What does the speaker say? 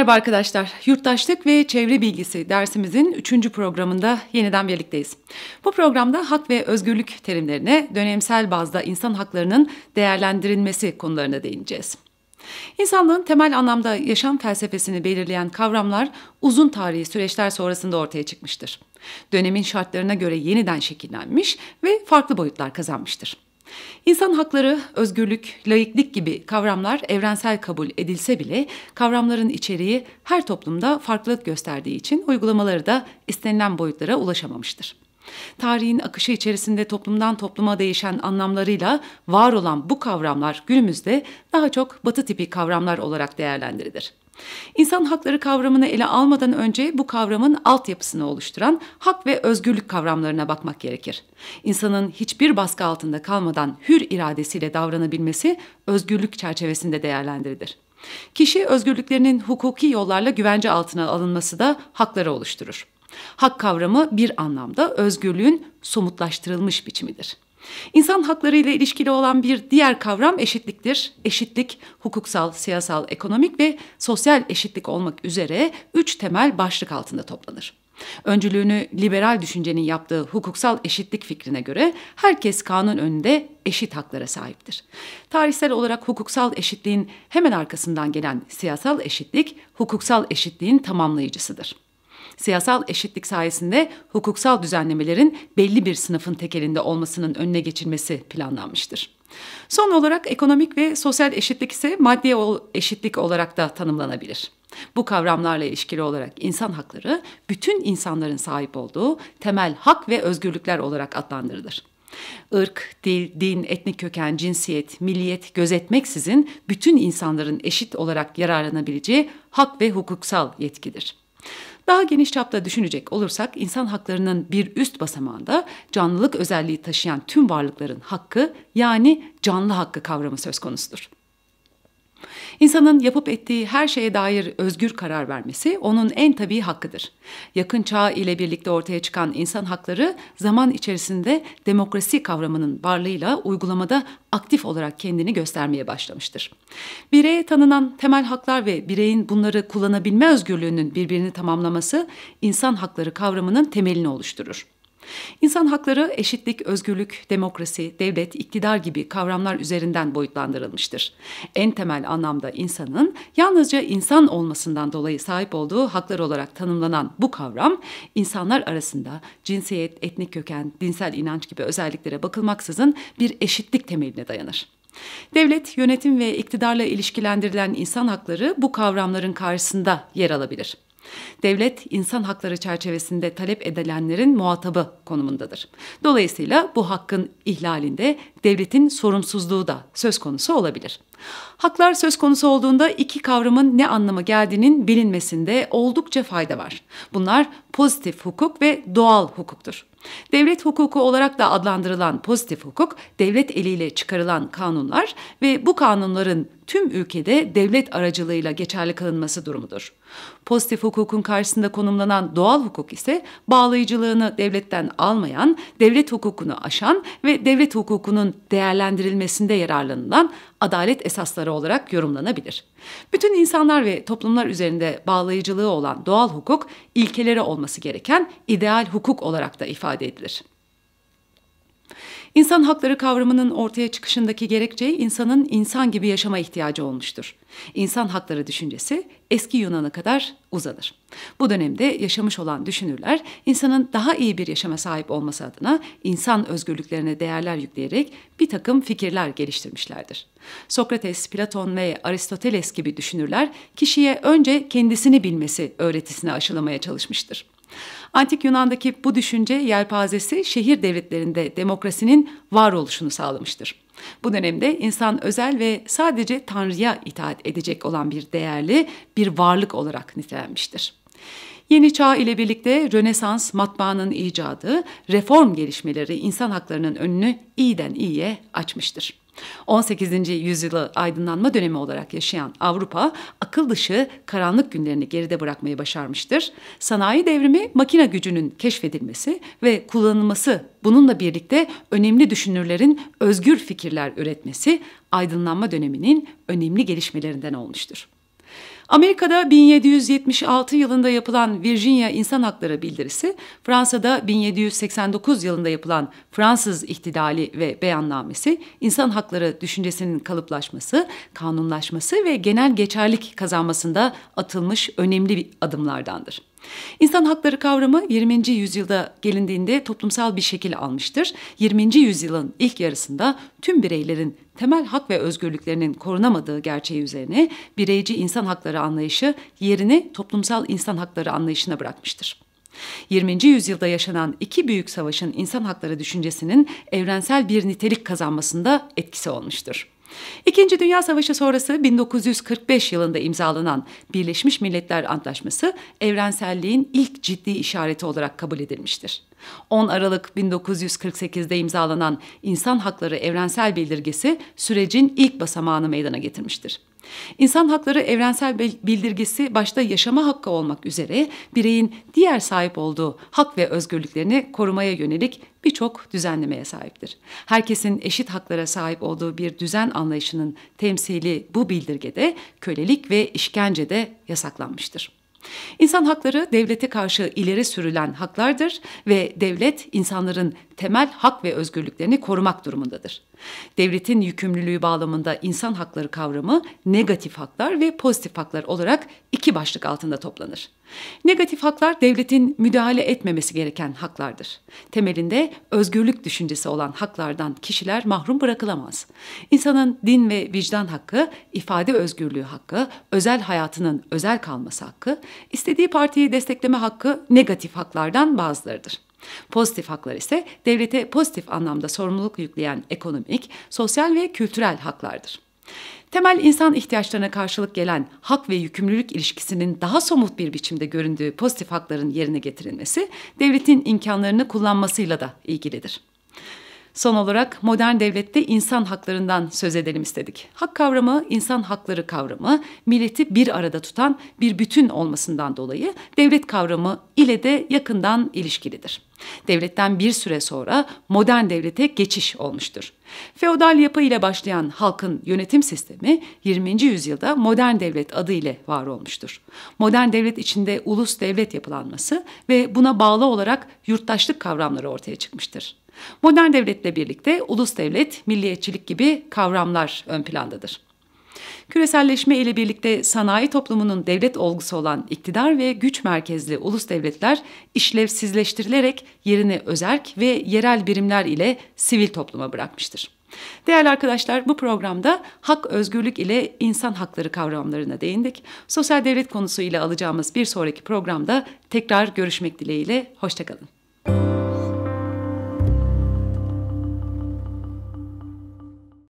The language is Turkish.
Merhaba arkadaşlar. Yurttaşlık ve Çevre Bilgisi dersimizin 3. programında yeniden birlikteyiz. Bu programda hak ve özgürlük terimlerine dönemsel bazda insan haklarının değerlendirilmesi konularına değineceğiz. İnsanlığın temel anlamda yaşam felsefesini belirleyen kavramlar uzun tarihi süreçler sonrasında ortaya çıkmıştır. Dönemin şartlarına göre yeniden şekillenmiş ve farklı boyutlar kazanmıştır. İnsan hakları, özgürlük, laiklik gibi kavramlar evrensel kabul edilse bile kavramların içeriği her toplumda farklılık gösterdiği için uygulamaları da istenilen boyutlara ulaşamamıştır. Tarihin akışı içerisinde toplumdan topluma değişen anlamlarıyla var olan bu kavramlar günümüzde daha çok batı tipi kavramlar olarak değerlendirilir. İnsan hakları kavramını ele almadan önce bu kavramın altyapısını oluşturan hak ve özgürlük kavramlarına bakmak gerekir. İnsanın hiçbir baskı altında kalmadan hür iradesiyle davranabilmesi özgürlük çerçevesinde değerlendirilir. Kişi özgürlüklerinin hukuki yollarla güvence altına alınması da hakları oluşturur. Hak kavramı bir anlamda özgürlüğün somutlaştırılmış biçimidir. İnsan hakları ile ilişkili olan bir diğer kavram eşitliktir. Eşitlik hukuksal, siyasal, ekonomik ve sosyal eşitlik olmak üzere üç temel başlık altında toplanır. Öncülüğünü liberal düşüncenin yaptığı hukuksal eşitlik fikrine göre herkes kanun önünde eşit haklara sahiptir. Tarihsel olarak hukuksal eşitliğin hemen arkasından gelen siyasal eşitlik hukuksal eşitliğin tamamlayıcısıdır. Siyasal eşitlik sayesinde hukuksal düzenlemelerin belli bir sınıfın tekelinde olmasının önüne geçilmesi planlanmıştır. Son olarak ekonomik ve sosyal eşitlik ise maddi eşitlik olarak da tanımlanabilir. Bu kavramlarla ilişkili olarak insan hakları bütün insanların sahip olduğu temel hak ve özgürlükler olarak adlandırılır. Irk, dil, din, etnik köken, cinsiyet, milliyet gözetmeksizin bütün insanların eşit olarak yararlanabileceği hak ve hukuksal yetkidir. Daha geniş çapta düşünecek olursak insan haklarının bir üst basamağında canlılık özelliği taşıyan tüm varlıkların hakkı yani canlı hakkı kavramı söz konusudur. İnsanın yapıp ettiği her şeye dair özgür karar vermesi onun en tabii hakkıdır. Yakın çağ ile birlikte ortaya çıkan insan hakları zaman içerisinde demokrasi kavramının varlığıyla uygulamada aktif olarak kendini göstermeye başlamıştır. Bireye tanınan temel haklar ve bireyin bunları kullanabilme özgürlüğünün birbirini tamamlaması insan hakları kavramının temelini oluşturur. İnsan hakları eşitlik, özgürlük, demokrasi, devlet, iktidar gibi kavramlar üzerinden boyutlandırılmıştır. En temel anlamda insanın yalnızca insan olmasından dolayı sahip olduğu haklar olarak tanımlanan bu kavram insanlar arasında cinsiyet, etnik köken, dinsel inanç gibi özelliklere bakılmaksızın bir eşitlik temeline dayanır. Devlet, yönetim ve iktidarla ilişkilendirilen insan hakları bu kavramların karşısında yer alabilir. Devlet insan hakları çerçevesinde talep edilenlerin muhatabı konumundadır. Dolayısıyla bu hakkın ihlalinde devletin sorumsuzluğu da söz konusu olabilir. Haklar söz konusu olduğunda iki kavramın ne anlama geldiğinin bilinmesinde oldukça fayda var. Bunlar pozitif hukuk ve doğal hukuktur. Devlet hukuku olarak da adlandırılan pozitif hukuk, devlet eliyle çıkarılan kanunlar ve bu kanunların tüm ülkede devlet aracılığıyla geçerli kılınması durumudur. Pozitif hukukun karşısında konumlanan doğal hukuk ise bağlayıcılığını devletten almayan, devlet hukukunu aşan ve devlet hukukunun değerlendirilmesinde yararlanılan adalet esasları olarak yorumlanabilir. Bütün insanlar ve toplumlar üzerinde bağlayıcılığı olan doğal hukuk ilkeleri olması gereken ideal hukuk olarak da ifade ifade edilir. İnsan hakları kavramının ortaya çıkışındaki gerekçe insanın insan gibi yaşama ihtiyacı olmuştur. İnsan hakları düşüncesi eski Yunan'a kadar uzanır. Bu dönemde yaşamış olan düşünürler insanın daha iyi bir yaşama sahip olması adına insan özgürlüklerine değerler yükleyerek bir takım fikirler geliştirmişlerdir. Sokrates, Platon ve Aristoteles gibi düşünürler kişiye önce kendisini bilmesi öğretisini aşılamaya çalışmıştır. Antik Yunan'daki bu düşünce yelpazesi şehir devletlerinde demokrasinin varoluşunu sağlamıştır. Bu dönemde insan özel ve sadece Tanrı'ya itaat edecek olan bir değerli bir varlık olarak nitelenmiştir. Yeni çağ ile birlikte Rönesans matbaanın icadı, reform gelişmeleri insan haklarının önünü iyiden iyiye açmıştır. 18. yüzyılı aydınlanma dönemi olarak yaşayan Avrupa akıl dışı karanlık günlerini geride bırakmayı başarmıştır. Sanayi devrimi makine gücünün keşfedilmesi ve kullanılması bununla birlikte önemli düşünürlerin özgür fikirler üretmesi aydınlanma döneminin önemli gelişmelerinden olmuştur. Amerika'da 1776 yılında yapılan Virginia İnsan Hakları Bildirisi, Fransa'da 1789 yılında yapılan Fransız İhtidali ve Beyannamesi, insan hakları düşüncesinin kalıplaşması, kanunlaşması ve genel geçerlik kazanmasında atılmış önemli bir adımlardandır. İnsan hakları kavramı 20. yüzyılda gelindiğinde toplumsal bir şekil almıştır. 20. yüzyılın ilk yarısında tüm bireylerin temel hak ve özgürlüklerinin korunamadığı gerçeği üzerine bireyci insan hakları anlayışı yerini toplumsal insan hakları anlayışına bırakmıştır. 20. yüzyılda yaşanan iki büyük savaşın insan hakları düşüncesinin evrensel bir nitelik kazanmasında etkisi olmuştur. İkinci Dünya Savaşı sonrası 1945 yılında imzalanan Birleşmiş Milletler Antlaşması evrenselliğin ilk ciddi işareti olarak kabul edilmiştir. 10 Aralık 1948'de imzalanan İnsan Hakları Evrensel Bildirgesi sürecin ilk basamağını meydana getirmiştir. İnsan hakları evrensel bildirgesi başta yaşama hakkı olmak üzere bireyin diğer sahip olduğu hak ve özgürlüklerini korumaya yönelik birçok düzenlemeye sahiptir. Herkesin eşit haklara sahip olduğu bir düzen anlayışının temsili bu bildirgede kölelik ve işkence de yasaklanmıştır. İnsan hakları devlete karşı ileri sürülen haklardır ve devlet insanların temel hak ve özgürlüklerini korumak durumundadır. Devletin yükümlülüğü bağlamında insan hakları kavramı negatif haklar ve pozitif haklar olarak iki başlık altında toplanır. Negatif haklar devletin müdahale etmemesi gereken haklardır. Temelinde özgürlük düşüncesi olan haklardan kişiler mahrum bırakılamaz. İnsanın din ve vicdan hakkı, ifade özgürlüğü hakkı, özel hayatının özel kalması hakkı, istediği partiyi destekleme hakkı negatif haklardan bazılarıdır. Pozitif haklar ise devlete pozitif anlamda sorumluluk yükleyen ekonomik, sosyal ve kültürel haklardır. Temel insan ihtiyaçlarına karşılık gelen hak ve yükümlülük ilişkisinin daha somut bir biçimde göründüğü pozitif hakların yerine getirilmesi devletin imkanlarını kullanmasıyla da ilgilidir. Son olarak modern devlette insan haklarından söz edelim istedik. Hak kavramı, insan hakları kavramı, milleti bir arada tutan bir bütün olmasından dolayı devlet kavramı ile de yakından ilişkilidir. Devletten bir süre sonra modern devlete geçiş olmuştur. Feodal yapı ile başlayan halkın yönetim sistemi 20. yüzyılda modern devlet adı ile var olmuştur. Modern devlet içinde ulus devlet yapılanması ve buna bağlı olarak yurttaşlık kavramları ortaya çıkmıştır. Modern devletle birlikte ulus devlet, milliyetçilik gibi kavramlar ön plandadır. Küreselleşme ile birlikte sanayi toplumunun devlet olgusu olan iktidar ve güç merkezli ulus devletler işlevsizleştirilerek yerini özerk ve yerel birimler ile sivil topluma bırakmıştır. Değerli arkadaşlar bu programda hak, özgürlük ile insan hakları kavramlarına değindik. Sosyal devlet konusu ile alacağımız bir sonraki programda tekrar görüşmek dileğiyle. Hoşçakalın.